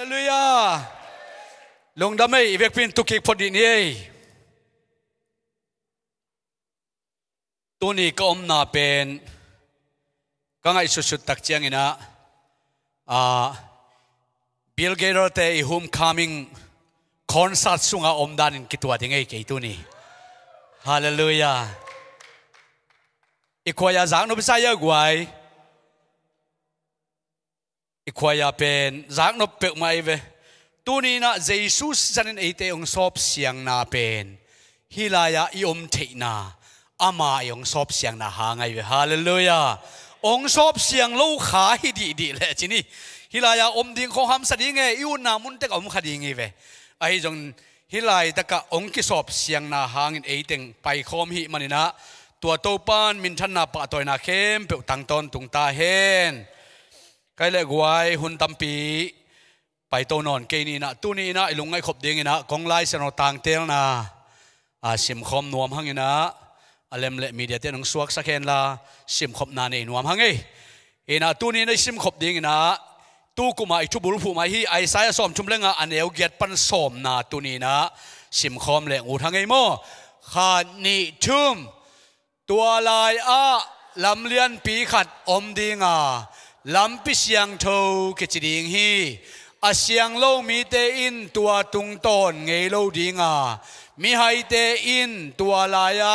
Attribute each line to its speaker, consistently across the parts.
Speaker 1: ลลูยาลงดำไม่เวกพินตุกิพอดีนี่ตัวนี้ก็อมนาเป็นก็ง่ายสุดๆตักเจียงนะอ่าบิลเกอร์เตอฮุมคามิงคอนสัตสุงาอมดานินกิตัวดิังไงกี่ตัวนี้ฮาเลลูยาอีกวายาจางนุบิสายกวยอีควายเป็นจากนบเปิกไม่เวตัวนี้นะเจสุสจันเอเตองสอบเสียงนาเป็นฮิลายาอิอมเทนาอามาอองสอบเสียงนาหางไงเวฮาเลลูยาองสอบเสียงลูกขาฮิดีดีเลยจีนี่ฮิลายาอมดิงของคำสดิงเอยอุนามุนเตกอมขดิงเงยเวไอจงฮิลายตะกะองคิสอบเสียงนาหางอินเอเตงไปคอมฮิมันนะตัวโตปานมินทันนาปะตอยนาเข้มเปิดตังตอนตุงตาเฮนกลเลกวยหุ่นตัมปีไปตนอนเกนีนะตุนีนะลุงไงขบเดียงนะกองไล่สนอต่างเตียงนะอาสิมคอมนวมหังนะอเลมเลมีเดียเตียงสวกสักเห็นละสิมขบนานเนวมหังเอนะตุนีนะสิมขบเดียงนะตูกุมาอิชุบุรุผูมาฮีไอสายสอมชุมเลงอ่ะอันเอวเกียรติปันสอมนะตุนีนะสิมคอมเลงอูทังไงโมขาดนิชุมตัวลายอาลำเลียนปีขัดอมดีงาลำพิเสียงทูกจดิงฮีอาเสียงโลมีเตอินตัวตุงตนไงโลดีงามีไฮเตอินตัวลายะ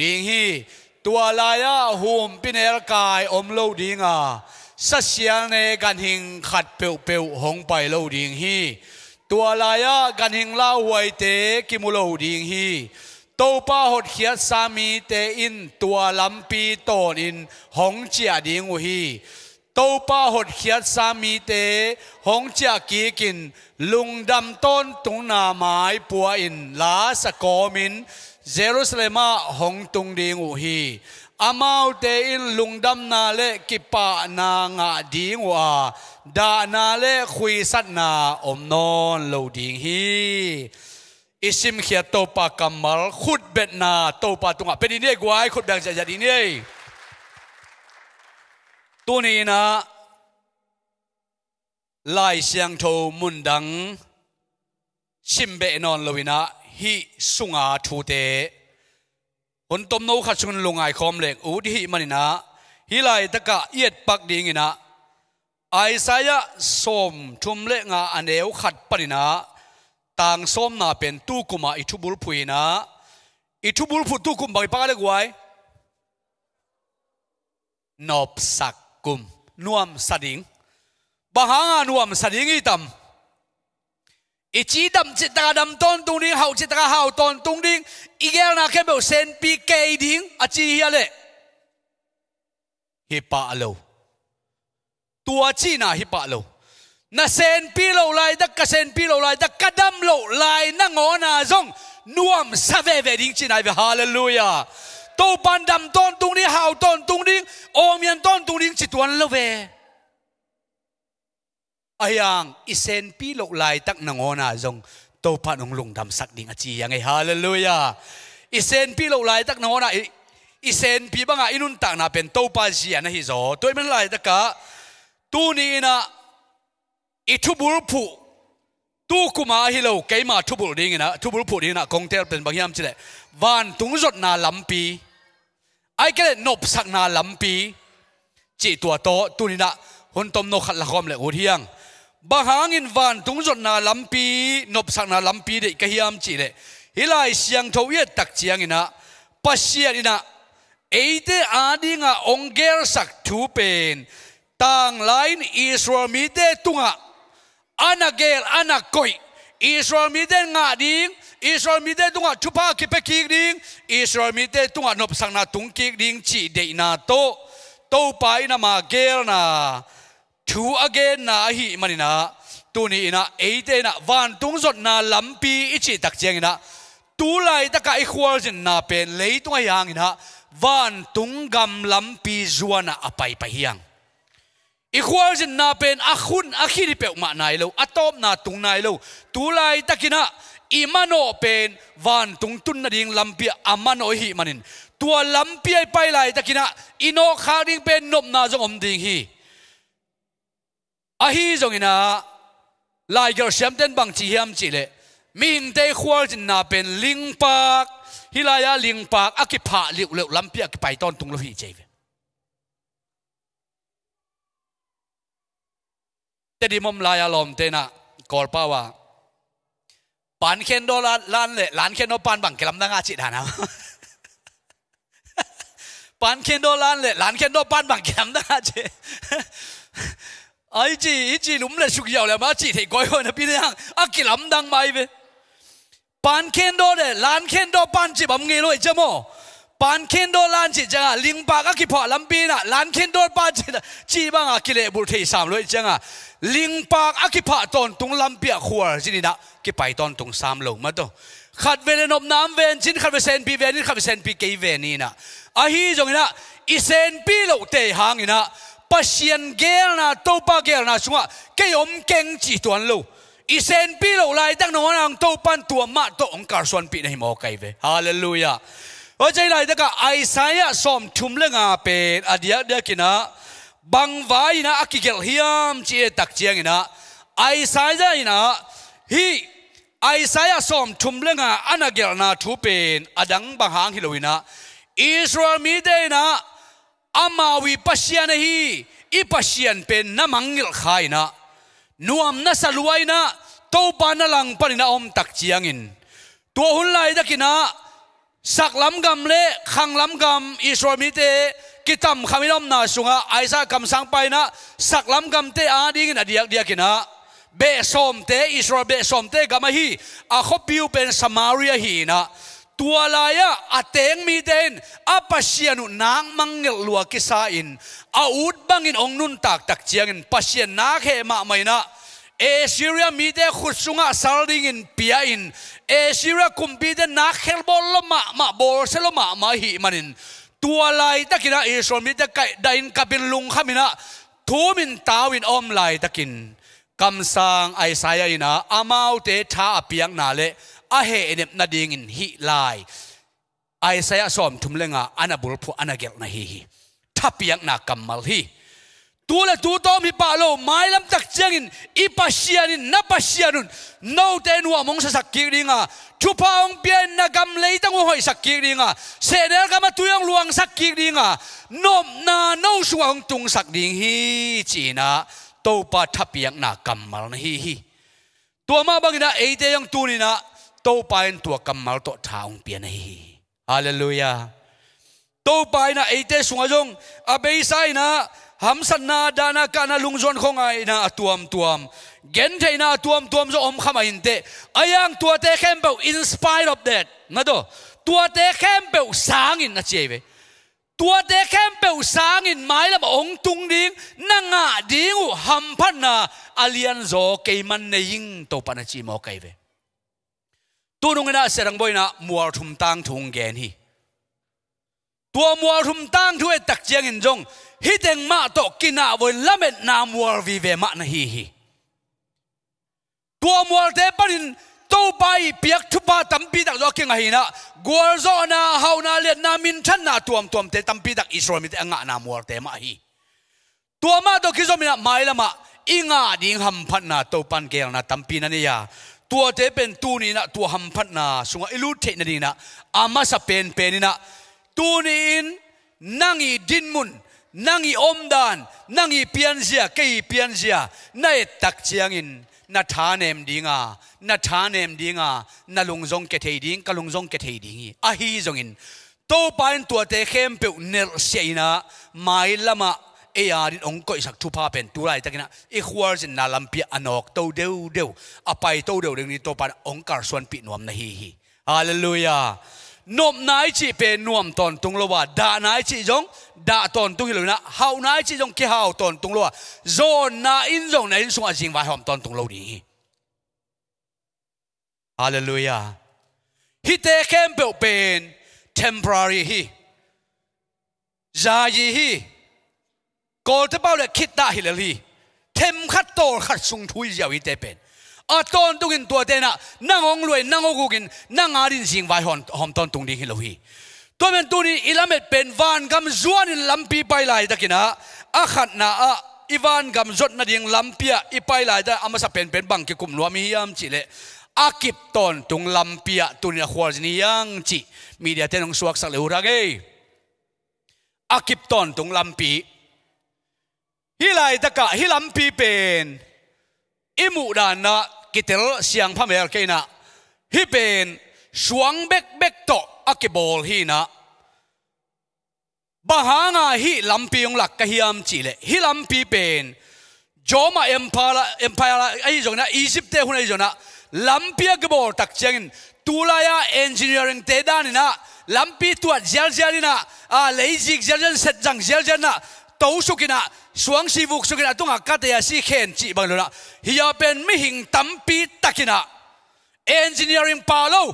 Speaker 1: ดิงฮี ตัวลายะหุมปินเอรกายอมโลดีงาสัเชียงเนกันหิงขัดเปียวเปลวหงไปโลดิงฮี ตัวลายะกันหิงเล่าไวเตกิมุโลดิงฮีตป้าหดเขียสามีเตอินตัวลำปีโตนินหงเจียดิงวีตป้าหดเขียสามีเตหงเจียกีกินลุงดำต้นตุงนาไม้ปัวอินลาสโกมินเยรูซาเล็มหงตุงดิงวีอามาเตอินลุงดำนาเลกิปานางาดิงวาดานาเลคุยสัตนาอมนอนโลดิงฮีอิสิมเขียตโตปากัมมลขุดเบ็ดนาโตปาตุงะเป็นอเนี่ยกวายขุดแบงจะจะดีเนี่ยตัวนี้นะลายเสียงโทมุนดังชิมเบนอนลวินะฮิสุงาทูเตคนตมโนขัดชุนลงไอคอมเล็กอูดฮิมันนะฮิลายตะกะเอียดปักดีงินะไอสายะสมทุมเลงาอันเดียวขัดปรินะ tang som na pen tu kuma i thu bul phui na i thu bul phu tu kum bai pa le guai nop sak kum nuam sading bahanga nuam sading i tam i chi dam chi ta dam ton tung ding hau chi ta hau ton tung ding i gel na ke bel sen pi ke ding a chi hi ale hi pa lo tua chi na hi pa lo na sen pi lo lai da ka sen pi lo lai da kadam lo lai na ngo na zong nuam sa ve ve ding chinai ve hallelujah to ban dam ton tung ni hao ton tung ding om yan ton tung ding chi tuan lo ve ayang isen pi lo lai tak na ngo na zong to pa nong lung dam sak ding achi yang e. hallelujah isen pi lo lai tak na ngo na isen pi banga inun tak na pen to pa ji an hi zo toy men lai da ka tu ni na i thubul phu tu kuma hi lo ke ma thubul ding na thubul phu ding na kong tel pen bang yam chile van tung zot na lampi ai ke nop sak na lampi chỉ tua to tu ni na hun tom no khat la khom le ut hiang bang hang in van tung zot na lampi nop sak na lampi de ke hiam chi le hilai siang tho ye tak chiang ina pasian ina eite adinga onger sak thu pen tang lain israel mi te tunga anagel anakoi Israel mi den nga ding Israel mi den tunga chupa ki pe ki ding Israel mi den tunga nop sang na tung ki ding chi de na to to pai na ma gel na chu again na hi manina tu ni ina eite na van tung zot na lampi ichi tak cheng na tu lai ta ka equal jin na pen le tunga yang na van tung gam lampi zuana apai pa hiang อีควอลจินนาเป็นอาคุณอาคิริเปอมาไนเลอะตอมนาตุงไนเลตวไลตะกินะอีมนโนเป็นวันตุงตุนนาดิงลัมเปียอามนโนฮิมันินตัวลัมเปียไปไลตะกินะอีโนคาดิงเป็นนบนาจงอมดิงฮีอาฮีจงอินาลายกระเสียมเต้นบังจีเฮัมจีเลมิงเตควาลจินนาเป็นลิงปากฮิลายาลิงปากอากิพาเลิวเลวลัมเปียกไปตอนตุงโลฮีเจ te di mom laya lom te na kol pa wa pan khen đô la lan lệ lan khen đô pan bằng cái lắm đang ngã chị đàn à, pan khen đô lan lệ lan khen đô pan bằng cái lắm đang ngã chị ấy chị ý chị lúm lệ sụt dầu là mà chị thấy coi hồi nó biết rằng à cái lắm đang mai về pan khen đô lệ lan khen đô pan chị bấm nghe lôi chứ mò ปานเคนโดลานจิจังอ่ะลิงปากกิพอลำบีน่ะลานเคนโดปานจิจีบังอ่ะกิเลบุตรที่สามลอยจังอ่ะลิงปากกิพอตอนตุงลำเปียขวาจินี่นะกิไปตอนตุงสามลงมาตัวขัดเวนนบน้ำเวรจินขัดเวเซนปีเวรนี่ขัดเวเซนปีเกยเวนีน่ะอ่ะฮีจงนะอีเซนปีโลเตหางนะปัสยันเกลนะโตปาเกลนะชัวเกยอมเก่งจีตวนลูอีเซนปีโลไลตั้งนองนังโตปันตัวมาโตองการส่วนปีในหมอกไกเวฮาเลลูยาโอ้ใจไรแต่ก็ไอสายสมชุ่มเลงอาเป็นอดีตเด็กินะบางวัยนะอักเกลเฮียมเจตักเจียงนะไอสายใจนะฮีไอสายสมชุ่มเลงอาอันเกลนาทูเป็นอดังบางหางฮิโลวินะอิสราเอลมีเดนะอามาวิปัสยานะฮีอีปัสยานเป็นน้ำมังเงลขายนะนัวมนงสลวยนะตัวปานะลังปนินะอมตักเจียงินตัวหุ่นไล่ตะกินะสักล้ำกำเละขังล้ำกำอิสราเอลเตกิตำขมิลมนาสุงะไอซากำสังไปนะสักล้ำกำเตอาดีกินอดียกเดียกินะเบสอมเตอิสราเอลเบสอมเตกามาฮีอาคบิวเป็นสมาริยฮีนะตัวลายะอาเตงมีเดนอาปัสยานุนางมังเงลลัวกิซาอินอาอุดบังอินองนุนตากตักเจียงอินปัสยานนาเขมาไม่นะเอเชียมีเดขุดสุงะสาดิงินพิยอินเอเชียคุมบีเดนักเฮลบอลละมามาบอลเซลมามาหิมันินตัวไล่ตะกินะเอเชียมีเดไก่ดินกับเป็นลุงขามินะทูมินตาวินอมไล่ตะกินคำสั่งไอสายอินะอามาวเตท้าเพียงนาเลอเฮนนบนาดิงินหิไลไอสายสอมทุมเลงะอันบุลพูอันเกลนาฮีทับยัยงนากำมัลฮี tu là tu tom hi pa lo mai lam tak chiang in i pa sian in na pa sian un no te nu among sa sak ki ringa chu pa ong pian na gam lei tang hoi sak ki ringa se der gam tu yang luang sak ki ringa nom na no su ong tung sak ding hi na, to pa thapiang na kam mal na hi hi tu ma bang na e te yang tu ni na to pa en tu kam mal to tha ong pian hi hallelujah to pa na e te sunga jong abei sai na hamsanna dana kana lungzon khong ai na atuam tuam gen theina atuam tuam zo om khama inte ayang tua te khem bo in spite of that na do tua te khem bo sang in na cheve tua te khem bo sang in mai la ong tung ding na nga ding u ham phan na alian zo keiman ne ying to pana chi mo kai ve tu nung na serang boy na muar thum tang thung gen hi tua muar thum tang thu e tak chiang in jong hi teng ma to kina voi lamet na mual vi ve ma na hi hi tua mual te panin to bai piak thu pa tampi dak zo kinga hina gol zo na hau na let na min than na tuam tuam te tampi dak israel mi te anga na mual te ma hi tua ma to kizo mi na mai lama inga ding ham phat na to pan kel na tampi na ni ya tua te pen tu ni na tua ham phat na sunga ilu the na ni na ama sa pen pen ni na tu ni in nangi din mun นั่งอีอมดานนั่งอีเปียนเสียเกยเปียนเสียนายตักเชียงอินนัทานเอมดิงานัทานเอมดิงานัลุงจงเกทเฮดิงกะลุงจงเกทเฮดิงีอะฮีจงอินโตปานตัวเตเข้มเปียวเนลเสียนะไม่ละมาเอียรินองก็อิสักทุพาเป็นตัวไรตะกินะเอีขวาจินนัลัมเปียอนอกโตเดียวเดียวอภัยโตเดียวเรื่องนี้โตปานองการส่วนปีนวมนะฮีฮีฮาเลลูยานมนายจีเป็นนวมตอนตุงลวาด่านายจีจงด่าตอนตุงหิลนะเฮานายจีจงเขาตอนตุงลวาโจนนาอินจงนาอินสุงอาจิงวายหอมตอนตุงลวนี้ฮาเลลูยาฮิเตเค้มเปลเป็น temporary ฮิยายีฮิกอลเทเปาเลยคิดตาฮิลลีเทมขัดโตขัดสุงทุยยาวิเตเป็นอาตอนตุกินตัวเตนะนั่งองรวยนั่งอกุกินนั่งอารินสิงไว้หอมหอมตอนตุงดิ้งฮิโลฮีตัวมันตุนีอิลาเมตเป็นวานกำจวนลัมปีไปไลตะกินะอาขัดนาอาอีวานกำจดนาดิ่งลัเปียอีไปไลตะอามาสเป็นเป็นบังกิกุมรวมียามจิเลอากิบตอนตุงลัเปียตุนีหัวจนียังจิมีเดียเตนองสวักสักเลือรักเออากิบตอนตุงลัมปีฮิไลตะกะฮิลัมปีเป็น imu dan na kitel siang pamer keina hi pen suang bek bek to akibol hina, na bahanga hi lampi ong lak kahiam chile hi lampi pen joma empire empire ai jona egypt te hun ai jona lampia gbo tak changin tulaya engineering te danina lampi tuat zel na, a lazy zel zel set jang zel zel na tấu số kia na xuống si vuk số kia na tung à cắt đây si khen chỉ bằng luôn à hiya bên mi hình tấm pi ta kia na engineering palo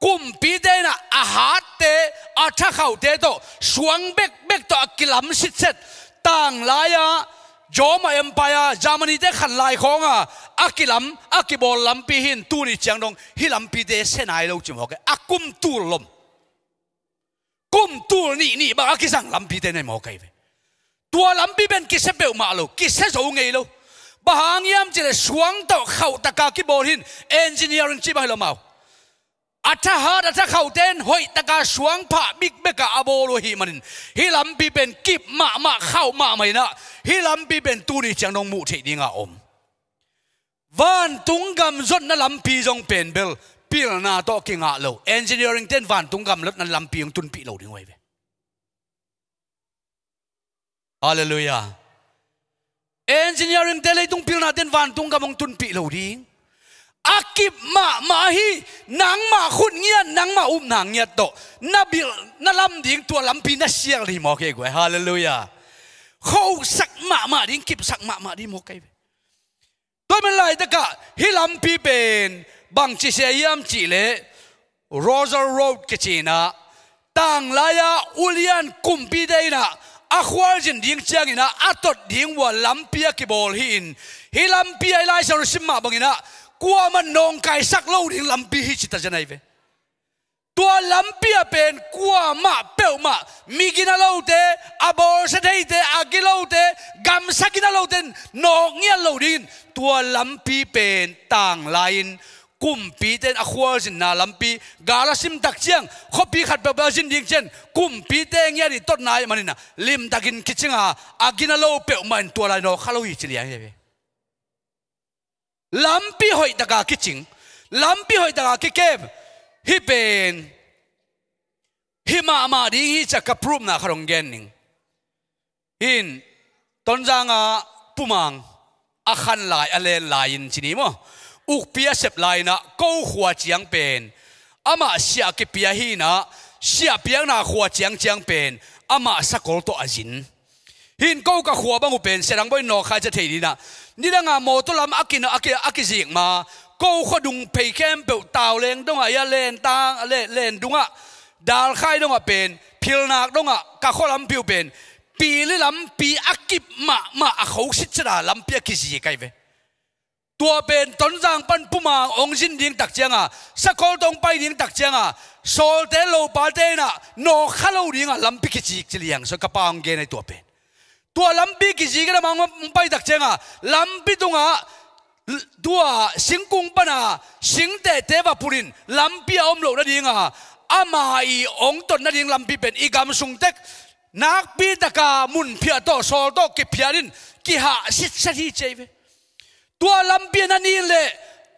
Speaker 1: kum pi đây na à hát thế à cha hậu thế to, xuống bẹc bẹc to kilam sít sét tang lai à Joma Empire Germany à te khan lai khong a akilam akibol lampi hin tu ni chang dong hi pi te senai lo chim hoke akum tu lom kum tu ni ni ba à akisang lampi te nei mo kai ve tua lắm bi bên kia sẽ biểu mạ lo kia sẽ giàu nghề lo bà hàng yam chỉ là xuống tàu khẩu tất cả cái bồn hin engineering chỉ bao lâu mau ata à ha à ata khẩu tên hội tất cả xuống phạ big bê cả abo lo hi manin hi lắm bi bên kịp mạ mạ khẩu mạ mày nọ hi lắm bi bên tu đi chẳng đông mụ chỉ đi ngạ ôm van tung gam zot na lắm pi dòng pen bill pil na to kinh ngạ lo engineering tên van tung gam lót na lắm pi ông tun pi lo đi ngoài về Hallelujah. Engineering te leitung pil natin van tung kamong tun pi lo ding. Akip ma mahi nang ma khut ngia nang ma um nang ngia to. Na bil ding tua lam pi na siang ri mo ke gwe. Hallelujah. Khâu sắc ma ma ding kip sắc ma ma đi mo ke. Tôi mình lại tất cả hi lam pi ben bằng chỉ xe yam chỉ lệ Roger Road cái chi na. Tang laya ulian kumpi đây na a khwal jin ding chiang ina atot ding wa lampia ki bol hi in hi lampia lai sa sim ma bangina kwa man nong kai sak lo ding lampi hi chita janai ve tua lampia pen kwa ma peu ma mi gina lo te abor se dei te agi lo te gam sa gina lo ten nong ngia lo ding tua lampi pen tang lain kum pi ten a khua jin na lam pi ga la sim tak chiang kho pi khat pa ba jin ding chen kum pi te nge ri tot nai manina lim takin kichinga agina lo pe um man tua la no khalo hi chili ang lam pi hoi taka kiching lam pi hoi taka ki kem hi pen hi ma ma ding hi chaka prum na kharong gen ning in tonjanga pumang akhan lai ale lain chini mo อุกเปียเสบไลนะกูหัวเจียงเป็นอามาเสียกิเปียฮีนะเสียเปียงนาหัวเจียงเจียงเป็นอามาสกอลโตอาจินหินกูกับหัวบังอุเป็นเสดังบ่อยนอคาจะเทนีนะนี่ละงาโมตุลำอักินะอักิอักิจิกมากูขดุงเพยเข้มเปิดตาวเลงดงอายเลนตางเลนเลนดุงอ่ะดาลไข่ดงอ่ะเป็นพิลนักดงอ่ะกะข้อลำผิวเป็นปีลิลำปีอักิบมามาเขาสิจราลำเปียกิจิกไกเวตัวเป็นต้นสางปันปุ่มาองจินดิ่งตักเจ้าง่ะสกอลตงไปดิ่งตักเจ้าง่ะโซลเตโลปาเตน่ะโนคาโลดิ่ง่ะลำพิกิจิกเลียงสกปางเกนในตัวเป็นตัวลำพิกิจิกระมังไปตักเจ้าง่ะลำพิตุงะตัวสิงกุงปนาสิงเตเตวปุรินลำพิอมโลกนั่นดิงอ่ะอามาอีองตนนั่นดิงลำพิเป็นอีกามสุงเต็กนักปีตะกามุนเพียโตโซลโตกิพยารินกิหาสิทธิเจวิตัวลำเปียนนี่เละ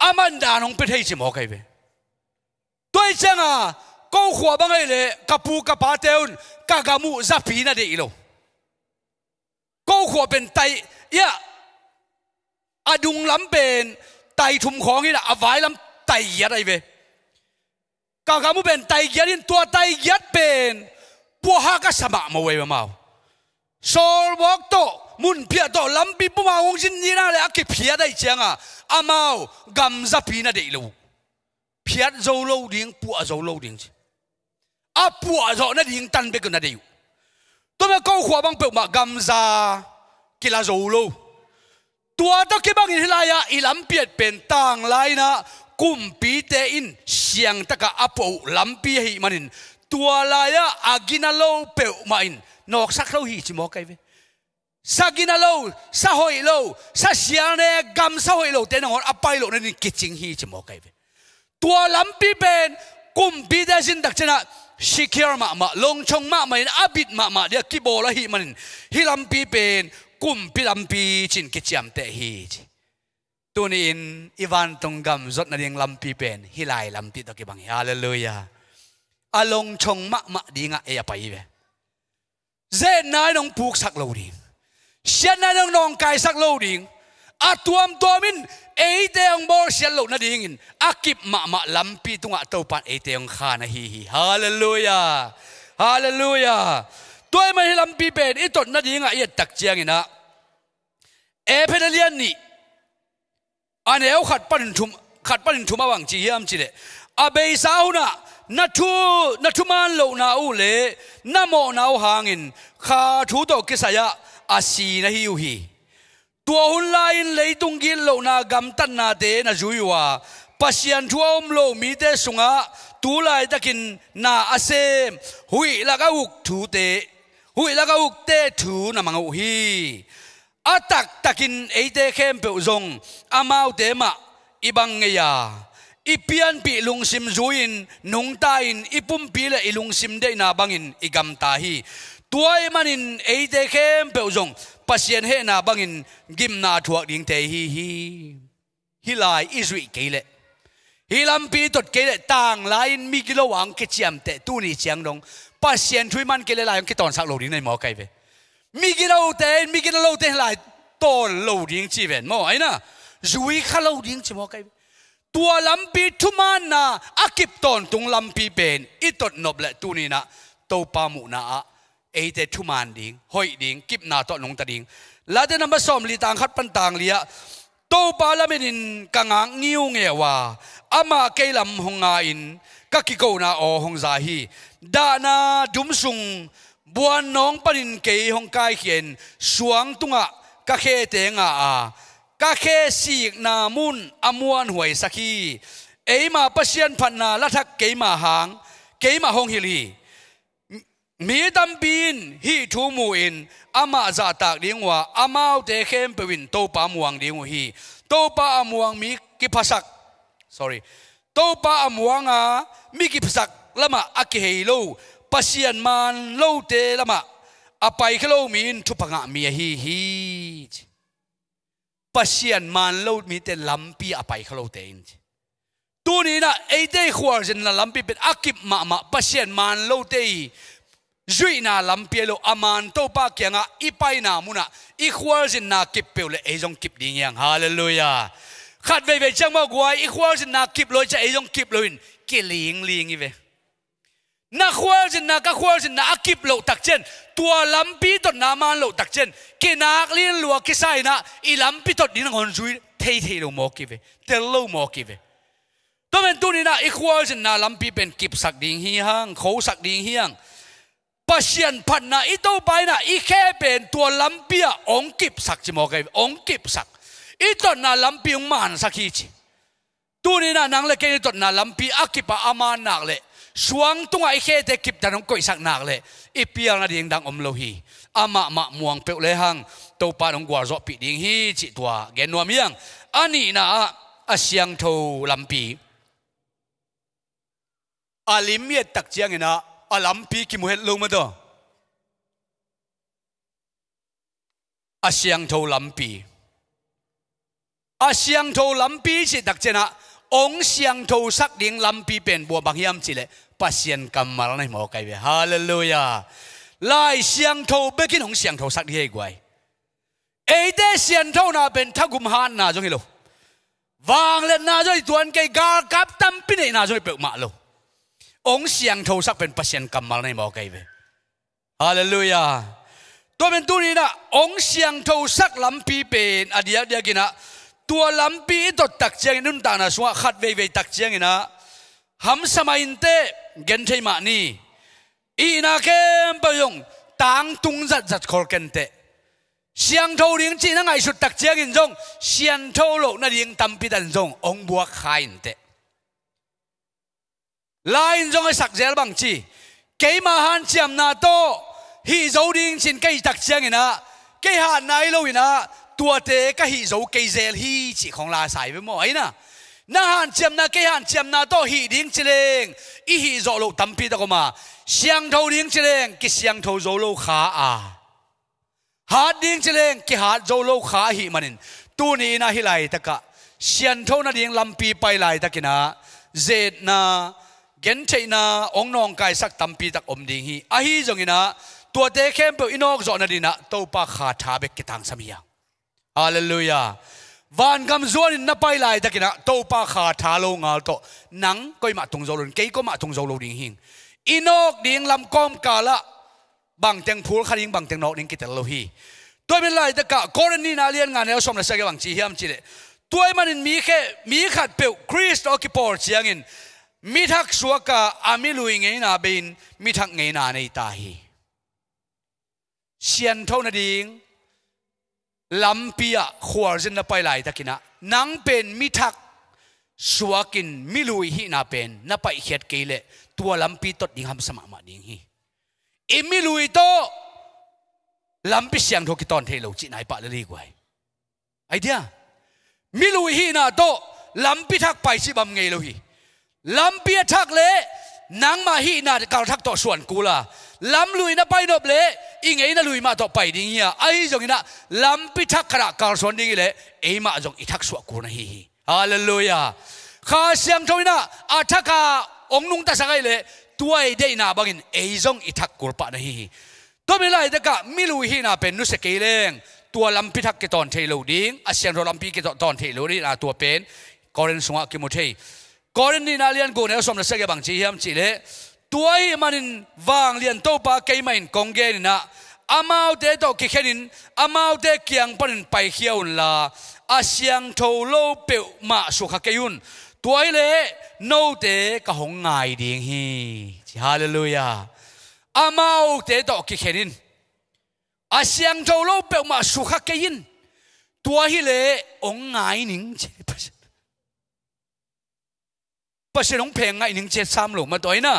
Speaker 1: อามันดานงเป็นให้ชิมหอกไอ้เว้ตัวเจ้าอ่ะก็หัวบังไอ้เละกระปูกระปาเตวนกะกามูจับผีนั่นเดียวก็หัวเป็นไตเอะอดุงลำเป็นไตถุมของนี่ละอวายลำไตยัดไอ้เว้กะกามูเป็นไตยัดนี่ตัวไตยัดเป็นปัวฮาก็สมะมาเว้ยมาเอาโซลบอกโต mun pia to lampi puma ong jin ni na le ake pia dai changa amao gam za pi na dei lo pia zo lo ding pu a zo lo ding a pu a zo na ding tan be ko na dei to ma ko khwa bang pe ma gam za ki la zo lo tua to ki bang hi ya i lam piet pen tang lai na kum pi te in siang taka apo lampi hi manin tua la ya agina lo pe ma in nok sak lo hi chi mo kai ve sa gina lo sa hoi lo sa siang ne gam sa hoi lo te na hon apai lo ni kitching hi chimo kai ve tua lampi ben kum bi da jin dak chana sikir ma ma long chong ma ma in abit ma ma dia ki bola hi manin hi lampi ben kum pi lampi chin kichiam te hi chi tuni in ivan tong gam zot na ding lampi ben hi lai lampi da ki bang hallelujah along chong ma ma dinga e apai ve zen nai nong puk sak lo ri เสียนายน้องกายสักโลดิงอาตัวมตัวมินเอเตียงบอเสียโลนัดิงินอากิบมามาลัมปีตุงอาตัวปันเอเตียงขานะฮีฮีฮาเลลูยาฮาเลลูยาตัวไม่ลัมปีเป็นอีตนัดิงอ่ะยัดตักเจียงินะเอเพนเลียนนี่อันเอวขัดปันทุมขัดปันทุมาวังจีเยี่ยมจีเลอาเบย์สาวนะนัทุนัทุมานโลนาอูเลนโมนาวหางินขาดทูโตกิสายา asi na hiu hi tua hun lain tung gil lo na gam tan na te na juiwa pasian thuam lo mi te sunga tu lai takin na asem hui la ka uk thu te hui la ka uk te thu na mang hi atak takin eite khem pe zong amau te ma ibang ngeya ipian pi lung sim zuin nung tain ipum pi le ilung sim de na bangin igam ta hi tuai manin ei te khem pe jong pasien he na bangin gim na thuak điện thế hi hi hi lại lai izui lệ, hi lam pi tot kele tang lain mi kilo wang ke chiam tệ tu ni chiang dong pasien thui man kele lai ke ton sak lầu ding nei mo kai về, mi kilo tệ, mi kilo lo tệ lại ton lầu ding chi ven mo ai na zui kha lo ding chi mo kai tua lampi thumana akip ton tung ít lệ tu itot na, tàu pa mu na a เอเตทุมานดิงหอยดิงกิบนาตอลงตะดิงลาเดนัมบะซอมลีตางคัดปันตางเลียโตปาลาเมนินกังางงิวเงวาอามาเกลัมหงาอินกักิโกนาโอหงซาฮีดานาดุมซุงบัวน้องปนินเกยหงกายเขียนสวงตุงะกะเคเตงอาอากะเคสีกนามุนอมวนหวยสักีเอมาปเชียนพันนาละทักเกมาหางเกมาหงฮิลีมีดัมบินฮีทูมูอินอามาจาตากดิ้งว่าอามาเตเข้มเปวินโตปามวงดิ้งฮีโตปามวงมีกิพัสัก sorry โตปามวงอ่ะมีกิพัสักละมาอักเฮโลปัศยันมันโลเตละมาอภัยเขาโลมีนทุพังะมีฮีฮีปัศยันมันโลมีแต่ลมปีอภัยเขาโลเตนตัวนี้นะไอเดยขวาจนละลัมปีเป็นอักิบมามาปัศยันมันโลเตจุยนาลำมเปียโลอามันโตปากยังะอีไปนามุน่ะอีควอจินนาคิปเปลเลไอจงคิปดิ่งยังฮาเลลูยาขัดเวเวจังมากวายอีควอจินนาคิปลอยจะไอจงคิปลอยนกิลิงลิงอีเวนักควอจินนากควอจินนาคิปโลตักเจนตัวลำมปีตดนามันโลตักเจนกินักเลียนลัวกิไซน่ะอีลำมปีตดนี่นองจุยเทยเทโลมอกิเวเตลโลมอกิเวตัวเป็นตัวนี้นะอีควอจินนาลำมปีเป็นกิบสักดิ่งฮียงโคสักดิ่งฮียง pasian phan na ito bay na ikhe ben tua lampia ong kip sak chimo kay ong kip sak ito na lampi yung man sakichi tuni na nang le kay ito na lampi akipa ama nak le suang tunga ikhe te kip tanong ko isak nak le ipial na ding dang omlohi ama ma muang pe lehang to pa nong gwa zo pi hi chi tua genuam yang ani na asiang tho lampi alimiet tak chiang ina a lampi ki mu het lo ma do a siang tho lampi a siang tho lampi chi dak chena ong siang tho sak ding lampi pen bo bang yam chi le pasien kam mal nai mo kai be hallelujah lai siang tho bekin hong siang tho sak di gwai ei de siang tho na ben thagum han na jong hi lo wang le na joi tuan kai ga kap tam pi nei na joi pe ma lo ông siang thâu sắc bên patient cầm mal này mò cái về hallelujah tôi bên tu này là ông siang thâu sắc lắm pi bên adia dia kia na tua lắm pi to tắc chiang nun ta na suwa khát về về tắc chiang na ham samain te gen thei ma ni ina kem bao yung tang tung zat zat khol ken te siang thâu riêng chi là ngày sụt tắc chiang in rong siang thâu lộ na riêng tâm pi đàn rong ông buộc khai in te lain jong ai sak zel bang chi ke ma han chiam na to hi zo ding chin kai tak chiang ina ke ha nai lo ina tua te ka hi zo ke zel hi chi khong la sai ve mo aina na han chiam na ke han chiam na to hi ding chileng i hi zo lo tampi ta ko ma siang tho ding à. chileng ki siang tho zo lo kha a ha ding chileng ki ha zo lo kha hi manin tu ni na hi lai ta ka sian tho na ding lampi pai lai ta na zet na gen chaina ong nong kai sak tampi tak om ding hi a hi jong ina tua te khem pe inok zo na dina to pa kha tha be kitang samia hallelujah van gam zuan in na pai lai dakina to pa kha tha lo ngal to nang koi ma tung zo lun kei ko ma tung zo lo ding hing inok ding lam kom kala bang teng phul kharing bang teng nok ding kitel lo hi tôi bên lại ta cả có nên na liên ngàn nếu xong là sẽ cái bằng chi hiểm chỉ đấy tôi mà nên mi khe mi khát biểu Christ ở cái bờ chiang in มิทักสวกะอามิลุยเงินาบินมิทักเงินาในตาฮีเชียนเท่านั้นเองลำปียขวารจินไปไหลตะกินะนังเป็นมิทักสวกินมิลุยฮินาเป็นนับไปเขียดเกลเลตัวลัมพีตดดิ่งหำสมามาดิ่งฮีอิมิลุยโตลัมพีเสียงทกิตอนเทโลจินายปะลลีกวยไอเดียมิลุยฮินาโตลัมพีทักไปสิบมเงโลฮีลำเบียทักเละนังมาฮีนาการทักต่อส่วนกูละลำลุยนะไปนบเละอิงไงนะลุยมาต่อไปดิเงเียไอ้จงนะลำพิทักกระการส่วนดิ้งเละไอ้มาจงอิทักสวกูนะฮีฮาเลลูยาข้าเสียงทวินะอาทักกาองนุงตาสังไงเละตัวไอเดียนะบังอินไอ้จงอิทักกูปะนะฮีตัวไม่ไรเด็กกะมิลุยฮีนาเป็นนุสเกเลงตัวลำพิทักษ์กตอนเทโลดิ้งอาเสียงรลำพิกตอนเทโลดิงอาตัวเป็นกอเรนสุงากิโมเทก่อนหนั้นเรียนกูเนี่ยสมนักเสกบางชีเหมจีเลยตัวเองมันินวางเลียนโตปาเกย์ไมินกงเกนินะอามาเดโตคิเคินอามาเดกียงปันิไปเขียวลาอาเซียงโทโลเปิมาสุขเกยุนตัวเอ่เลโนเตกหงายดีงฮีฮาเลลูยาอามาเดโตกิเคนินอาเซียงโทโลเปิมาสุขเกยินตัวเอ่เลองายนิ่งเจปะเชลงเพลงไงหนึ่งเจ็ดสามหลงมาตัวน่ะ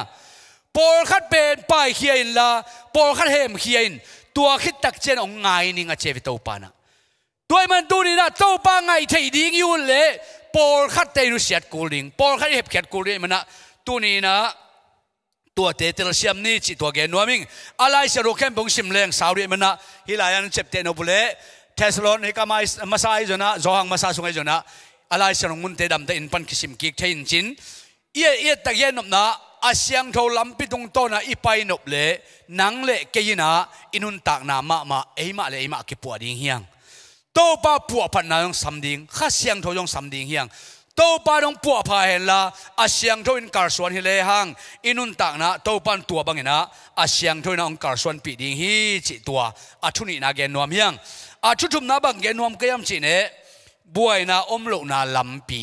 Speaker 1: ปอลขัดเป็นป้ายเขียนละปอลขัดเฮมเขียนตัวคิดตักเจนองไงนี่งเจวิตปานะตัวมันดูนี่นะเจ้าป้าไงเทดิ้งยูเล่ปอลขัดเตนุเสียดกูลิงปอลขัดเฮมเขียนกูลิงมันนะตัวนี้นะตัวเตเตลเซียมนี่จิตัวแกนัวมิงอะไรจะรู้แค่บงชิมแรงสาวเรียมันนะฮิลายันเจ็บเตนอบุเล่เทสโลนิกามามาซาอิจนะจอหังมาซาสุงไอจนะอะไรจะลงมุนเตดำเตอินปันคิสิมกิกเทอินจิน ia ia tak ye nop na asyang tho lampi tung to na ipai nop le nang le ke ina inun tak na ma ma ei ma le ei ma ki pu ding hiang to pa pu pa na yong sam ding kha siang tho yong sam ding hiang to pa dong pu pa he la asyang tho in kar suan hi le hang inun tak na to pan tua bang ina asyang tho na ong kar suan pi ding hi chi tua a thuni na gen nom hiang a thu thum na bang gen nuam ke yam chi ne buai na om lo na pi.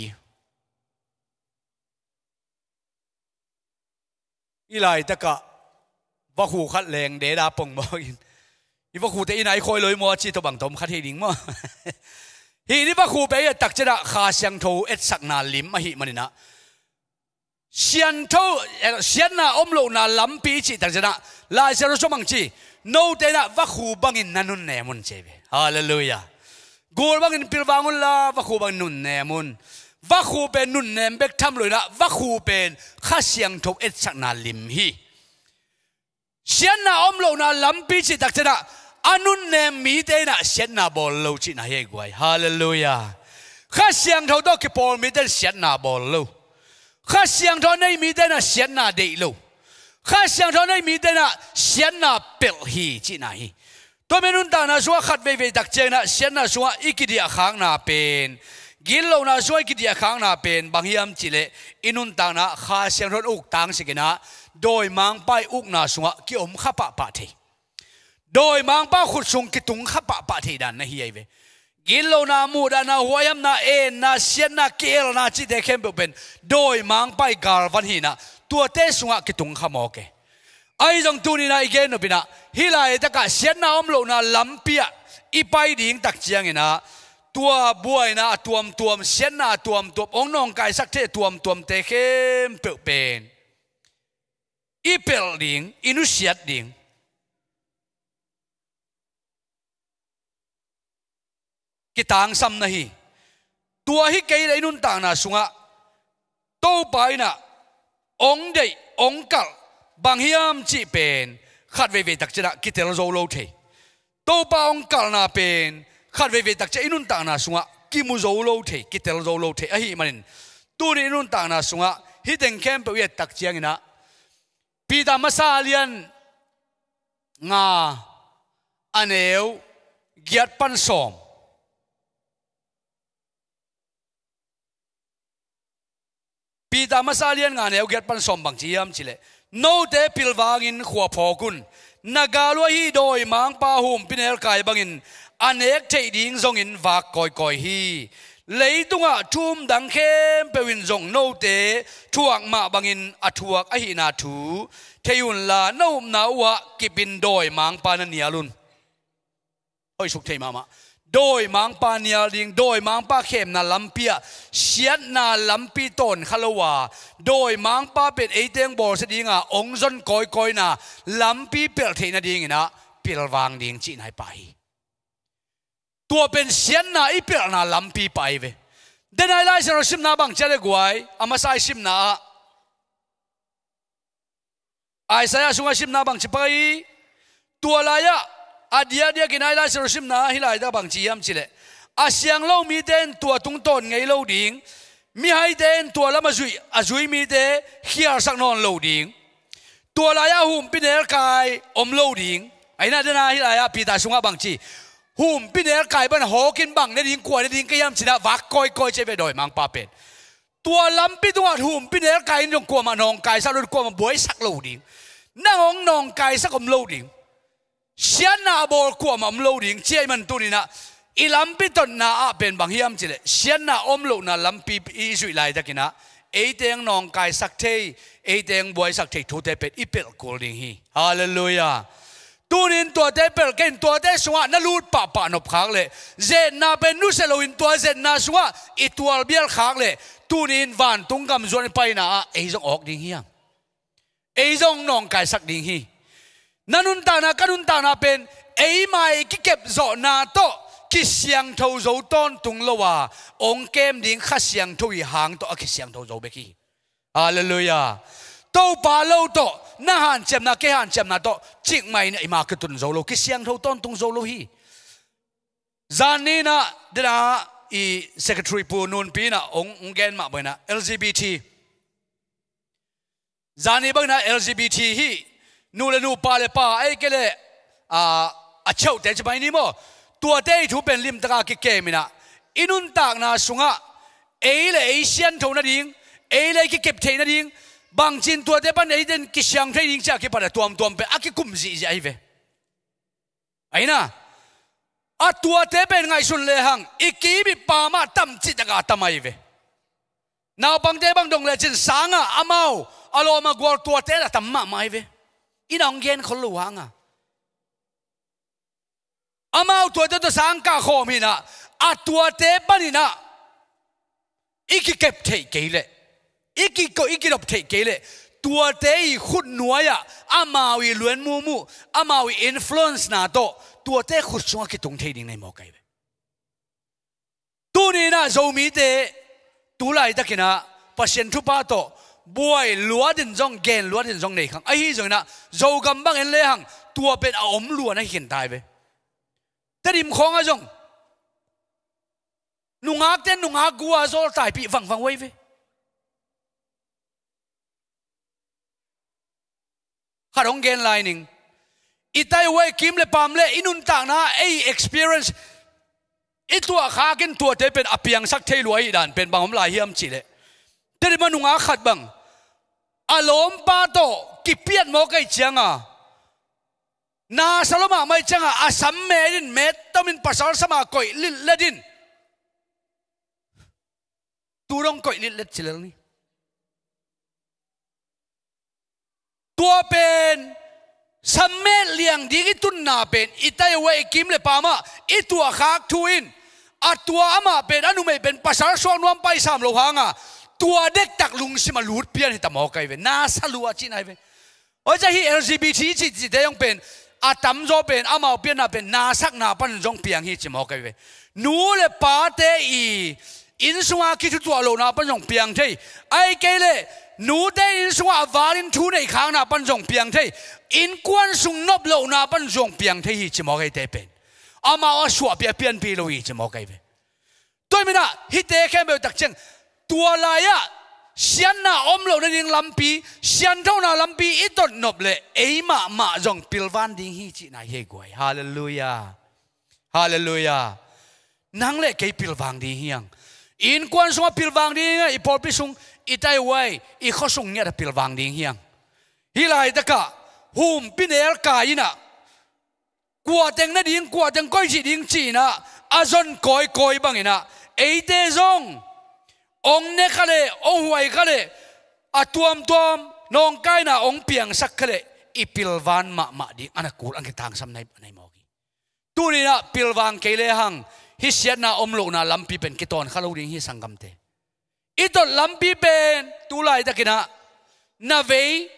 Speaker 1: อีไลตะกะว่าขู่ขัดแรงเดดาปงบอกอินอีว่าขู่แต่อีไหนคอยเลยมัวชีตบังทมขัดเฮดิงมั่วฮีนี่ว่าขู่ไปตักจะระขาเสียงทูเอ็ดสักนาลิมมาฮีมันนี่นะเสียงทูเสียงนาอมโลน่าลำมปีชีตักจะระลายเซรุสมังชีโนเตนะว่าขู่บังอินนันุนเนมุนเจเบฮาเลลูยากูบังอินปิลวังุลลาว่าขู่บังนุนเนมุนวัาคูเป็นนุ่นเนมเบกทำเลยนะวัาคูเป็นข้าเสียงทบเอ็ดสักนาลิมฮีเสียนนาอมโลนาลัมปีจิตักจนะอันนุ่นเนมมีเตนะเสียนนาบอลโลจินาเฮกไวฮาเลลูยาข้าเสียงทบดอกกิปอลมีเตนเสียนนาบอลโลข้าเสียงทบในมีเตนะเสียนนาเดโลข้าเสียงทบในมีเตนะเสียนนาเปิลฮีจินาฮีตัวเมนุนตานะสัวขัดเวเวตักเจนะเสียนนาสัวอีกิเดียค้างนาเป็นกินลงนาช่วยกิจการข้างนาเป็นบางยามจิเลอินุนตางนะขาเสียงรถอุกต่างสิกนะโดยมังไปอุกนาสุงะกิอมข้าปะปะทีโดยมังไปขุดสุ่งกิตุงข้าปะปะทีดันนะเฮียเวกินลงนามูดานาหัวยามนาเอนาเสียนนาเกลนาจิตเด็กเข้มเป็นโดยมังไปกาลวันหินะตัวเตสุงะกิตุงข้ามกเอไอจงตูนีนาอีกเงินนะฮิลาเอตกะเสียนนาอมลงนาลัมปียอีไปดิ่งตักเจียงนะ tua buai na tuam tuam sen na tuam tuam ong nong kai sak te tuam tuam te khem pe pen i pel ding inu siat ding kitang sam na hi tua hi kei dai nun tang na sunga to pai na ong dei ong kal bang hiam chi pen khat ve ve tak chira kitel zo lo the to pa ong kal na pen khát về về tắc chế inun ta na sunga ki mu zo lo the ki tel zo lo the a hi manin tu ni inun ta na sunga hi teng kem pe yet tak chiang ina pi ta masa lian nga aneu giat pan som pi ta masa lian nga aneu giat pan som bang chi yam chile no te pilwangin khua phokun nagalwa hi doi mang pa hum pinel kai bangin อันเอกใจดิ้งทรงอินวากกอยกอยฮีเลยตุงอ่ะทุ่มดังเข้มเปวินงรงโนเตทวกมาบังอินอทวกอหินาทูเทยุนลาโนมนาวะกิบินโดยมังปานนิยลุนโอ้ยสุขใจมามาโดยมังปานิยลิงโดยมังปาเข้มนาลัมเปียเชียนนาลัมปีตนฮัลวาโดยมังปาเป็ดไอเตียงบอสดีงอ่ะองซนกอยกอยนาลัมปีเปลือกเทนดิงนะเปลือกวางดิงจีนให้ไปตัวเป็นเสียนนาอีเปลนาลัมปีไปเวเดนไอไลเซนอสิมนาบังเจเลกวยอามาไซสิมนาไอไซอาสุงสิมนาบังจิไปตัวลายะอาเดียเดียกินไอไลเซนอสิมนาฮิไลดาบังจียมจิเลอาเซียงเล่ามีเดนตัวตุงต้นไงเล่าดิ่งมีไฮเดนตัวละมาจุยอาจุยมีเดเฮียสักนอนเล่าดิ่งตัวลายะหุ่มปีเนรกายอมเล่าดิ่งไอ้นั่นเดนไอไลยะปีตาสุงบังจี hùm hum piner kai ban hokin bang ne ding kwa ne ding kayam china wa koi koi che về doi mang pa pen tua lam pi tu ngat hum piner kai nong kwa ma nong kai sa lu kwa ma boy sak lo ding na ong nong kai sak om lo ding sian na bò kwa ma om lo ding che man tu đi na i lam pi ton na a pen bang hiam chile sian na om lo na lam pi i sui lai da kina ei teng nong kai sak thei ei teng boy sak thei thu te pet i pel kol ding hallelujah ตูนินตัวเตเปิลเกนตัวเตสวะนลูดปะปะนบขางเลยเจนนาเป็นนุเซลวินตัวเจนนาสวะอีตัวเบียลขางเลยตูนินวานตุงกำจวนไปนะเอ้ยจงออกดิ่งเฮียงเอ้ยจงนองกายสักดิ่งฮีนันุนตานากันุนตานาเป็นเอ้ยไม่กิเก็บจอนาโตกิเสียงเท่าโจต้นตุงละว่าองเกมดิ่งข้าเสียงเท่าหางโตกิเสียงเท่าโจเบกี้อาเลลูยา tô ba lâu to na han chém na cái han chém na to chích mày này mà cái tuần dầu lâu cái xiang thâu ton tung dầu lâu hi zani na đã i secretary pu nun pi na ông ông gen mà bởi na lgbt zani bằng na lgbt hi nu le nu pa le pa ai cái le à à chậu tên cho mày ni mo tua tê thu bên lim ta cái kê mina inun tak na sunga ấy là ấy xiang thâu na ding ấy là cái kẹp thế na ding bang chin tua te pan ei den ki siang thei ding cha ki para tuam tuam pe aki kum ji ji ai ve aina a tua te pe ngai sun le hang iki bi pa ma tam chi daga tamai ve nào bang te bang dong le chin sanga amau alo ma gwal tua te la tam ma mai ve inong gen khol lu hanga amao tua te to sang ka khom hina a tua te panina iki kep thei le. อีกี่กอีกิด่เทเกเลตัวเตยขุดหน่วยอะอามาวีล้วนมูมูอามาวีอินฟลูเอนซ์นาโตตัวเตยขุดชงวกิตรงเทดิ่งในหมอกไก่ตัวนี้นะโจมีเตตัวไรตะกินะปัศยันทุปาโตบวยล้วนดินจงเกนล้วนดินจงในขังไอ้ที่จงนะโจกำบังเอ็นเลี้ยงตัวเป็นอมล้วนให้เห็นตายไปแต่ดิมของอะจงนุงอักเตนุงอักกัวโซตายปีฟังฟังไว้ไปขดองเกนไลนิงอิตาไว้คิมเลปามเลอินุนต่างนะไอ experience อีตัวขากินตัวเตเป็นอับยังสักเทลวยดันเป็นบางผมลายเฮียมจีเลแต่มันุงอาขัดบังอารมณ์ปาโตกิเปียนโมกัยเจงอ่ะนาสลมาไม่เจงอ่ะอาสัมเมรินเมตตมินปัสสาวะสมากอยลิลเลดินตูรงกอยลิลเลดจิเลนี่ตัวเป็นสมเมเลียงดีกิตุนนาเป็นอิตาเวกิมเลปามาอิตัวคากทูอินอัตัวอามาเป็นอนุเมเป็นภาษาสวนวมไปสามโลหังอ่ะตัวเด็กตักลุงสิมาลูดเปียนให้ตมอกไกเวนาสลัวจีนายเวโอ้จะฮี LGBT จีจตเดยงเป็นอาตัมโจเป็นอามาเปียนน่เป็นนาสักนาปันจงเปียงฮีจิมอกไกเวนูเลปาเตอีอินสวาคิดตัวโลนาปันจงเปียงช่ไอเกเล nú de in suwa valin thu nei kháng na ban jong piang thei in quan sung nop lo na ban jong piang thei hi chimo gai te pen ama o suwa pia pian pi lo hi chimo gai ve tôi mình đã hít thế khen mà đặc trưng tua lai á xiên na om lâu nên làm pi xiên thâu na làm pi ít tuần nộp lệ ấy mà mà dòng pilvan đình hi chị này hei quậy hallelujah hallelujah nắng lệ cái pilvan đình hiang in quan sung pilvan đình ấy bỏ pi sung itai wai i khosung nya da pilwang ding hiang hilai taka hum pinel ka ina kwa teng na ding kwa teng koi chi ding chi na azon koi koi bang ina eite zong ong ne khale ong huai khale atuam tuam nong kai na ong piang sak khale i pilwan ma ma di anakul ang kitang sam nai nai mo gi tu ni na pilwang kele hang hi siat na omlo na lampi pen kiton khalo ding hi sangam te itot lambi pen tulai takina na vei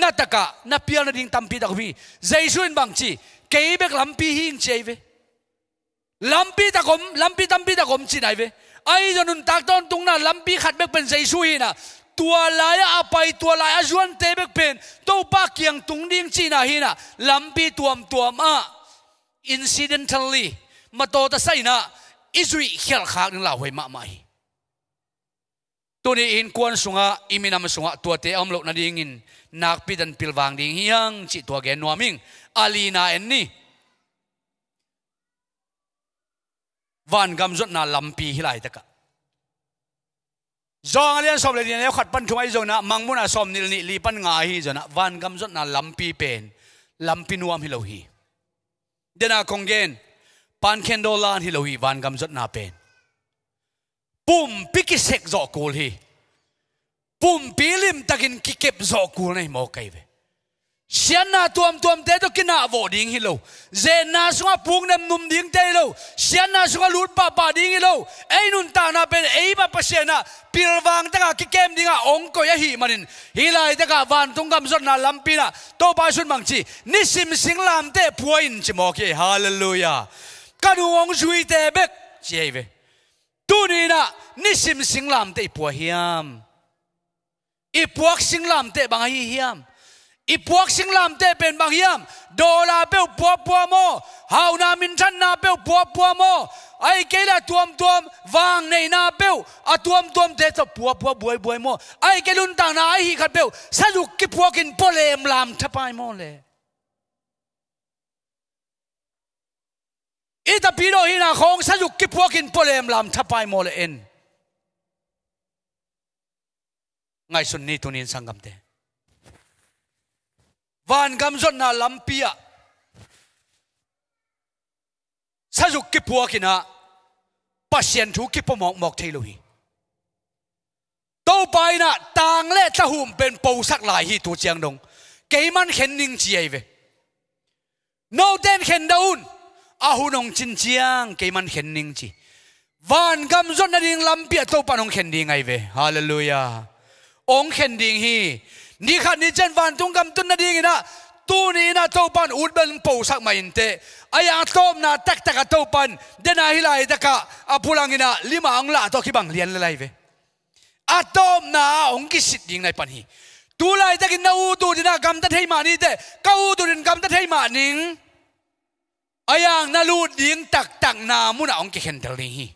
Speaker 1: na taka na pial na ding tampi takbi jaisuin bangchi keibek lampi hing cheive lampi takom lampi tampi takom chinai ve ai jonun takton tungna lampi khatbek pen na, tua lai a pai tua lai a juan tebek pen to pa kiang tung ding china hina lampi tuam tuam a incidentally mato ta saina izui khel khak la hoi ma mai tuni in kuan sunga iminam sunga tuate amlo na dingin nakpi dan pilwang ding hiang chi tua gen nuaming alina enni van gam zot na lampi hilai taka zong alian som le din le khat pan thumai zong na mangmuna som nil ni li pan nga hi jona van gam zot na lampi pen lampi nuam hilohi lo hi dena kongen pan kendo hilohi hi lo van gam na pen pum piki sek zo kul hi pum pilim takin ki kep zo kul nei mo kai ve sian na tuam tuam te to kina vo ding hi lo ze na sunga pung nem num ding te lo sian na sunga lut pa pa ding hi lo ei nun ta na pen ei ba pa sena wang ta ka ki kem a ong ko ya hi manin hi lai ta ka van tung kam zot na lampi na to pa sun mang chi ni sim sing lam te puin chi mo ki hallelujah kanu ong zui te bek chi ve ตูนี่นะนิสิมสิงลามเตปัวฮิยมอีปวกสิงลามเตบังฮิฮิยมอีปวกสิงลามเตเป็นบังฮิยมดอลลาร์เปวปัวปัวโมฮาวนามินทันนาเปวปัวปัวโมไอเกล่าตัวมตัวมวางในนาเปวอะตัวมตัวมเตะปัวปัวบวยบวยโมไอเกลุนต่างนาไอฮิขันเปวสรุปกิปวกินโปเลมลามทับไปโมเลย ita piro hina khong sa yuk ki puakin polem lam thapai mole en ngai sun ni tunin sangam te van gam zon na lampia sa yuk ki puakina pasien thu ki pomok mok thelo hi to pai na tang le ta hum pen po sak lai hi tu chiang dong keiman khen ning chi ai ve no den khen daun ahunong chinchiang keman henning chi van gam zon na ding lampia to panong hending ai ve hallelujah ong hending hi ni khan ni chen van tung gam tun na ding na tu ni na to pan ut ben po sak mai inte aya tom na tak tak to pan dena hilai daka apulang ina lima ang la to ki bang lian lai ve atom na ong ki sit ding nai pan hi tu lai takin na u tu dina gam ta thei ma ni te ka u tu din gam ta thei ma ning ayang na lu ding tak tak na mu ong ke hendel hi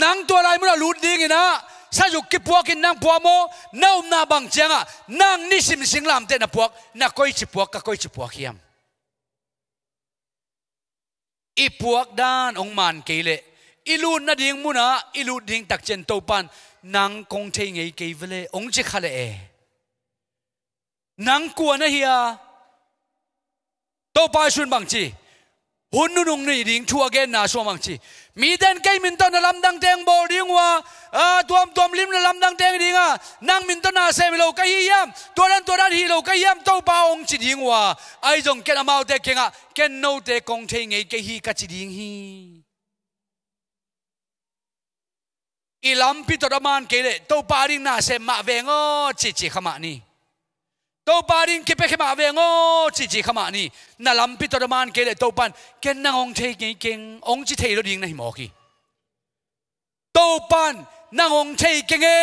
Speaker 1: nang to lai mu na lu ding na sa ju ki puak in nang puamo naum na bang changa nang ni sim sing lam te na puak na koi chi puak ka koi chi puak hiam i puak dan ong man ke le i lu na ding mu na i lu ding tak chen to pan nang kong te ngei ke vele ong chi khale e nang kuana hiya ตัวไปชุนบางจีหุ่นนุ่งนี่ดิ่งชัวเกนนาชัวบางจีมีแต่เกมินต้นลำดังเตงบอดิ่งว่าตัวมตัวมลิมลำดังเตงดิ้งอ่ะนางมินต้นนาเซมิโลกยี่ยมตัวนั้นตัวนั้นฮีโลกยี่ยมตัวาปองจีดิ่งว่าไอจงเกนมาเอาเตกงอ่ะเกนโนเตกงเทงไอเกฮีกัจีดิ่งฮีอีลำพิตรมานเกลตัวไปดิ้งนาเซมาเวงอ๋อจีจีขมานี่ to parin ke pe khama ve ngo chi chi khama ni na lam pi to man ke le to pan ken na ong thei ke keng, ong chi thei lo ding na hi mo ki to pan na ong thei ke nge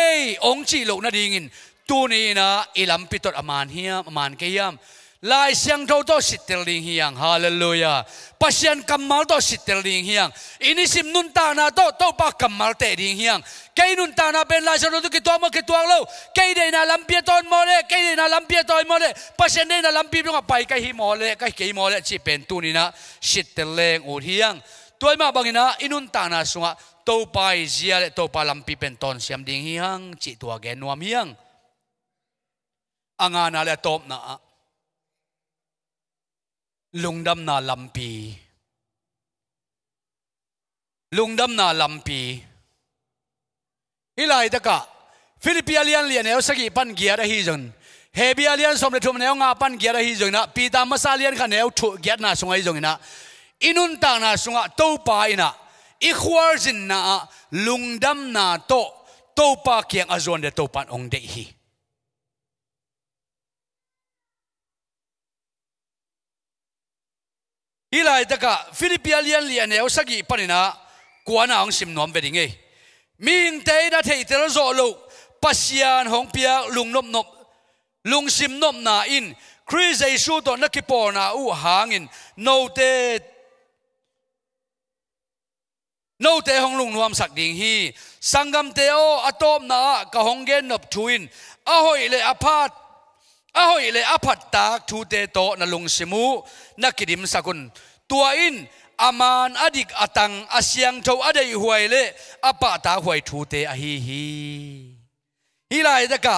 Speaker 1: ong chi lo na ding in tu ni na i lam pi to man hi man ke yam lai siang do do siteling hiang haleluya pasian kamal do siteling hiang ini sim nun tana do to pa kamal te ding hiang kei nun tana ben lai siang do ki to lo kei de na lam ton mo le kei de na lam ton toi mo le pasian de na lam pi pai kai hi mo le kai kei mo le chi pen tu ni na siteleng u hiang tuai ma bangina inun tana sunga to pai zia le to pa pen ton siam ding hiang chi tua ge nuam hiang angana le top na lung đâm na lâm pi lung đâm na lâm pi bì ilai taka philippines liên nếu sagi pan gia ra hi jon hebi liền som le thum neo nga pan gia ra hi jong na pita masa liền khan nếu thu gia na sunga hi jong na inun ta na sunga to pa ina i khwar jin na lung đâm na to to pa kiang azon de to pan ong de hi hi lai taka philippia lian lian neo sagi panina kuana ang sim nom veding ei ming te na thei tel zo lo pasian hong pia lung nop nop lung sim nop na in Christ ei su to na kipo na u hangin no te no te hong lung nuam sak ding hi sangam te o atom na ka hong gen nop thuin a hoi le aphat อาอิเลยอพัดตากทูเตโตนลุงสมูนักดิมสักุนตัวอินอามันอดิกอตังอาเซียงเจ้าอดายหวยเลอปาตาหวยทูเตอฮีฮีฮีลายตะกะ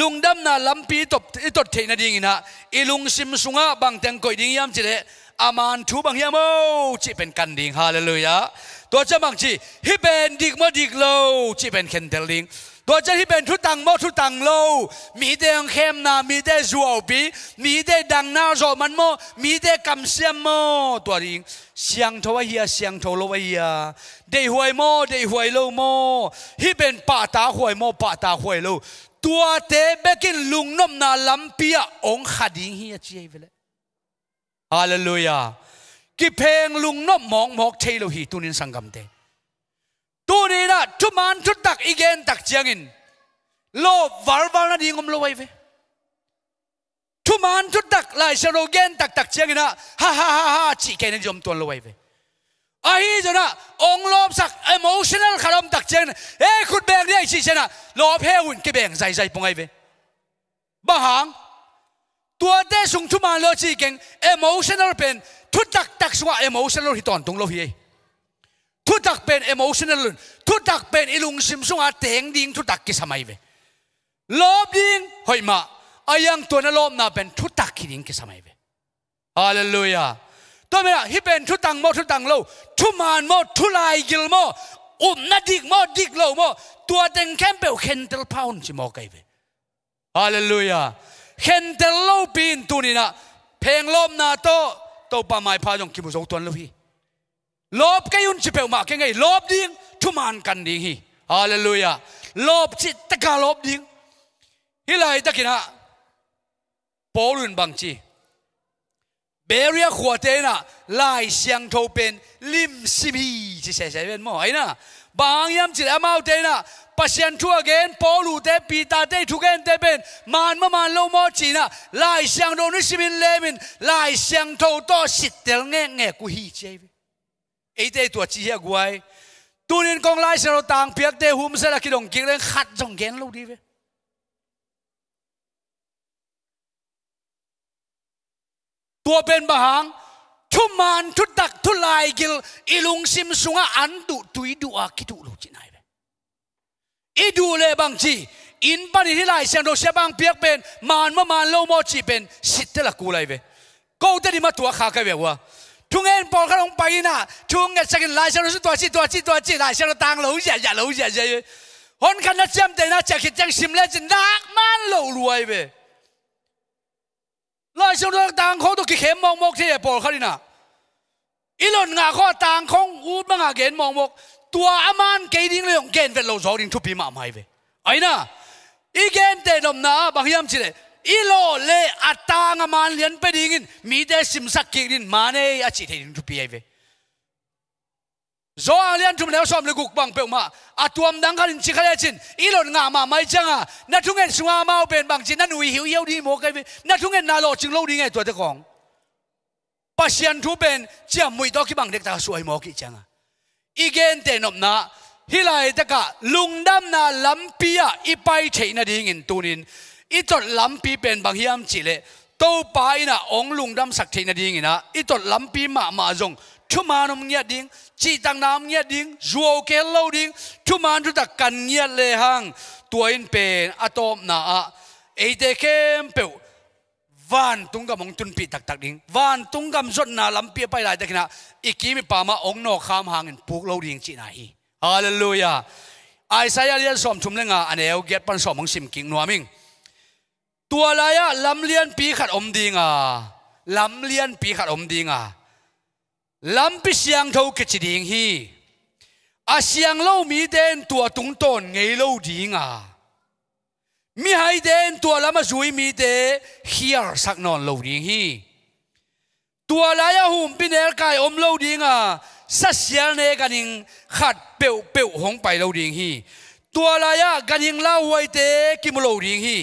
Speaker 1: ลุงดำนาลัมปีตบตดเทนดิ่งนะอีลุงซิมสุงะบางแตงกอยดิ่งยามจิเลอามันทูบางยามโอจิเป็นกันดิ่งฮาเลลูยาตัวจะบางจีฮิเป็นดิกมาดิกโลจิเป็นเคนเดลิงตัวจะที่เป็นทุตังโมทุตังโล มีเดงเข้มนา มีเดจัวบี มีเดดังนาโอมันโมมีเดกำเสียมโมตัวริงเสียงทวายเฮียเสียงทวายเฮียเดหวยโมเดหวยโลโมที่เป็นป่าตาหวยโมป่าตาหวยโล ตัวเตเบกินลุงนมนาลัมเปียองขัดิงเฮียเจียไปเลยฮาเลลูยากิเพงลุงนมมองมอกเทโลฮีตุนินสังกัมเต tu ni na tu man tu tak igen tak chiangin lo var var na dingom lo wai ve tu man tu tak lai sa ro gen tak tak chiangin na ha ha ha ha chi ke na jom tuan lo wai ve ai giờ na ông lom sắc emotional khám đặc chân ê khut bèng đi chỉ chân na lo phe un cái bèng dài dài bông ai về bà hàng tua đe sung thu man lo chỉ keng emotional pen thu đặc đặc xóa emotional hi toàn tung lo hi ทุตักเป็นเอโมชันลลุนทุตักเป็นอิลุงซิมซุงอาเตงดิงทุตักกิสมัยเวลอบดิงหอยมาอายังตัวนั้นลอบน่าเป็นทุตักกิดิงกิสมัยเวอาเลลูยาตัวเมื่อฮิเป็นทุตังโมทุตังโลทุมานโมทุลายกิลโมอุมนาดิกโมดิกโลโมตัวเต็งแคมเปลเคนเตลพาวน์ชิโมกัยเวอาเลลูยาเคนเตลโลปีนตุนีนะเพลงลอบนาโตโตปาไมยพาจงกิมุสงตัวนลูกีลบกยุนชิเปมากงไงลบดิงทุมานกันดิงฮีฮาเลลูยาลบชิตะกาลบดิงฮิลาฮิตกินะปอลุนบังชีเบรียขวเตนะลายเสียงทเป็นลิมซิมีชิเซเซเว็นมอไอนะบางยามจิเอมาเตนะปัศยันทัวเกนปอลุเตปีตาเตทุเกนเตเป็นมานมามานลมอจีนะลายเสียงโดนิชิมินเลมินลายเสียงทโตสิตเตลเงงเงกุฮีเจไอ้เตัวจีเฮกวยตูนินกองไล่เราต่างเพียงเตหุมเสลาคิดองเกงเลื่องขัดจงเกนลูกดีเวตัวเป็นบางชุมานทุดักทุลายกิลอิลุงซิมสุงะอันตุตุยดูอาคิดูลูกจีนายเวอีดูเลบางจีอินปันที่ไลายเสียงโดเสบางเพียงเป็นมานมามานโลโมจีเป็นสิทธิละกูไลเวก็เดี๋ยมาตัวขากันเววะ chúng em bỏ các ông bay na chúng nghe chắc lại sao nó tua chi tua chi tua chi lại sao nó tăng lâu dạ dạ lâu dạ dạ hôn khăn nó xem thấy nó chắc khi chắc sim lên chân đắc man lâu lùi về lại sao nó tăng khó tôi kì khém mong mong thế à, bỏ khăn na ilon ngà khó tăng không u mà ngà kén mong mong tua aman cái đi người ông về lâu gió đi chụp bì mà mày về ấy na ý kén tệ đồng na bằng hiểm chỉ đấy ilo le atanga man lian pe dingin mi de sim sak ki din mane a chi the din rupi ve zo ang lian thum le som le guk bang pe ma atuam dang kan chi khale chin ilo nga ma mai changa na thung en sunga mau pen bang chin na nui hiu yeu di mo kai ve na thung en na lo ching lo ding ai to te kong pasian thu mui do bang dek ta suai mo ki changa igen te nom na hilai taka lungdam na lampia ipai theina dingin tunin อีจดล้ำปีเป็นบางเฮียมจิเลโตไปนะองลุงดำสักทีนดิ่งนะอีจดล้ำปีมามาจงทุมานมเงียดิ่งจีตังน้ำเงียดิ่งจัวเกลเลาดิ่งทุมานทุตักกันเงียเลหังตัวอินเป็นอะตอมนาเอเดเข้มเปววันตุงกำมองตุนปีตักตักดิ่งวันตุงกำจดนาล้ำปีไปหลายแต่ขณะอีกีมีป่ามาองนอามหางินปุกเลาดิ่งจีไหนฮาเลลูยาไอซายาเรียนสอมชุมเลงาอันเอวเกียรติปันสอมองสิมกิงนัวมิงตัวไรอะลำเลียนปีขัดอมดิงะลำเลียนปีขัดอมดิงะลำปิเสียงเท่ากิจดิงฮีอาเสียงเล่ามีเดนตัวตุงต้นไงเล่าดิงะมีไฮเดนตัวละมาจุยมีเดเฮิยร์สักนอนเล่าดิงฮีตัวไรอะหุ่มปีเนลกายอมเล่าดิงะสัเสียงเนกันิงขัดเปียวเปียวหงไปเล่าดิงฮีตัวไรอะกันิงเล่าไว้เตกิมเล่าดิงฮี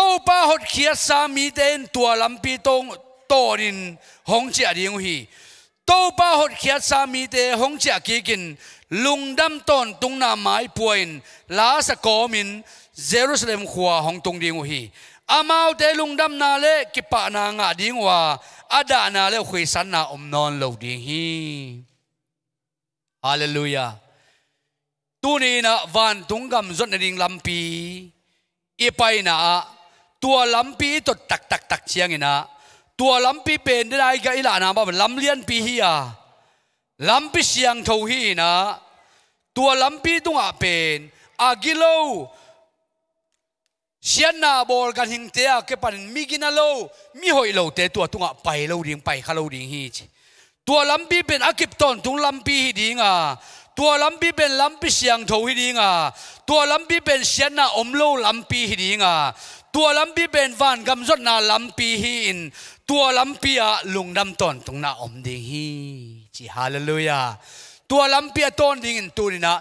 Speaker 1: tô ba hốt khía sa mi tên tua lâm pi tông tô in hong chia đi hi tô ba hốt khía sa mi tê hong chia kí kín lùng đâm tôn tung na mai puin lá sa có min Jerusalem khua hong tung đi hi amau te lùng đâm na le kipa na ngã đi ngwa ada na le khuy san na om non lâu đi hi hallelujah tu ni na van tung gam zon ding lampi ipai na ตัวลำปีตดตักตักตักเชียงนะตัวลำปีเป็นได้ก็อีหลานาบ้าลำเลียนปีฮียลำปีเชียงเทวีนะ ตัวลำปีตุงอาเป็นอากิโลเชียนนาบอลกันหิงเตะเก็ปันมีกินาโลมีหอยโลเตตัวตุงอาไปโลดิ่งไปคาโลดิ่งฮีตัวลำปีเป็นอากิปตอนตุงลำปีฮีดิ่งอ่ะตัวลำปีเป็นลำปีเชียงทูฮิดองะตัวลำปีเป็นเชียนนาอมโลลำปีฮิดองะตัวลำปีเป็นวานกำจดนาลำปีฮีินตัวลำปีอะลุงดำตอนตรงนาอมดิงฮีจีฮาเลลูยาตัวลำปีอะตอนดิ่งินตัวนี้นะ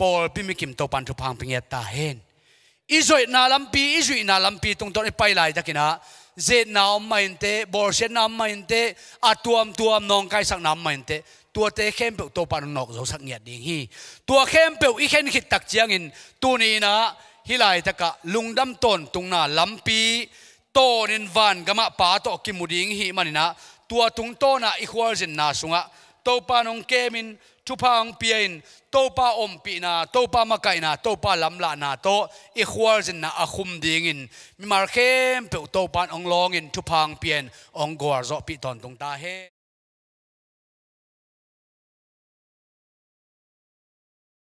Speaker 1: ปอลพิมิกิมตัวปันทุพังเิงนยตาเห็นอิจอยนาลำปีอิจอยนาลำปีตรงตอนไปไล่ตะกินะเจนาอมมาอินเตบอร์เซนาอมมาอินเตอะตัวมตัวมนองไกสักนาำมาอินเตตัวเตเข้มเปียโตัวปานนกเราสักเงียดดิงฮีตัวเข้มเปียอีเข้มขิดตักเจียงอินตัวนี้นะฮิลายตะกะลุงดัมตนตุงนาลำปีโตเนวันกะมะปาตอกิมุดิงฮิมันนะตัวตุงโตนาอีควอลจินนาสุงะโตปานงเกมินทุพังเปียนโตปาอมปีนาโตปามะไกนาโตปาลำลานาโตอีควอลจินนาอคุมดิงินมีมาร์เคมเปโตปานองลองินทุพังเปียนองกัวร์อซปีตอนตุงตาเฮ